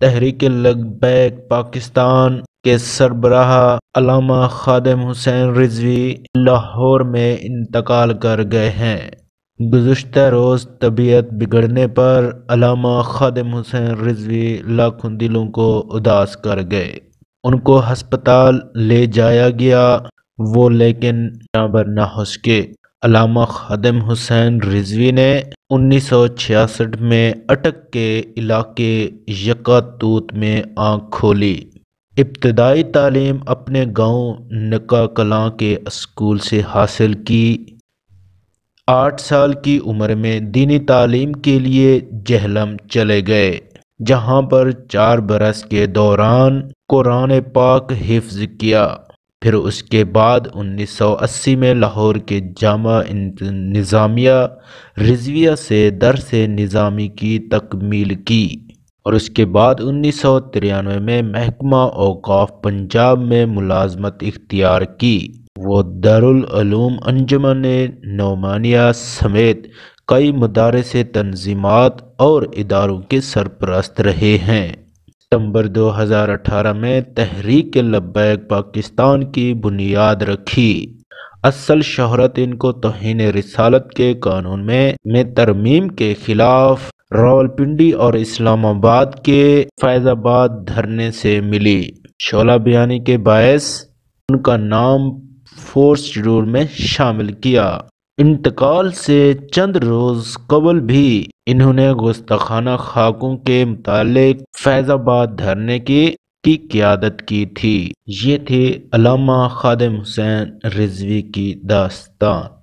तहरीक लगबैक पाकिस्तान के सरबराह अलामा खादम हुसैन रिजवी लाहौर में इंतकाल कर गए हैं गुज्त रोज़ तबीयत बिगड़ने पर अलामा खादम हुसैन रिजवी लाखों दिलों को उदास कर गए उनको हस्पताल ले जाया गया वो लेकिन नाबर ना हो सके अलामा खादम हुसैन रिजवी ने उन्नीस सौ छियासठ में अटक के इलाके यकातूत में आँख खोली इब्तदाई तालीम अपने गाँव कलाँ के स्कूल से हासिल की आठ साल की उम्र में दीनी तालीम के लिए जहलम चले गए जहाँ पर चार बरस के दौरान कुरान पाक हिफ्ज किया फिर उसके बाद 1980 में लाहौर के जामा निज़ामिया रिजविया से दरस निज़ामी की तकमील की और उसके बाद उन्नीस में महकमा अवकाफ पंजाब में मुलाजमत इख्तियार की वो दारूम अंजमन नौमानिया समेत कई मदारस तनजीमत और इदारों के सरपरस्त रहे हैं सितंबर 2018 में तहरीक लब्बैक पाकिस्तान की बुनियाद रखी असल शहरत इनको तोहन रिसालत के कानून में में तरमीम के खिलाफ रावलपिंडी और इस्लामाबाद के फैज़ाबाद धरने से मिली शोला बयानी के बायस उनका नाम फोर्स शेड्यूल में शामिल किया इंतकाल से चंद रोज़ कबल भी इन्होंने गुस्ताखाना खाकों के मुतालिक फैज़ाबाद धरने की की क्यादत की थी ये थी अलामा खादम हुसैन रिजवी की दास्तान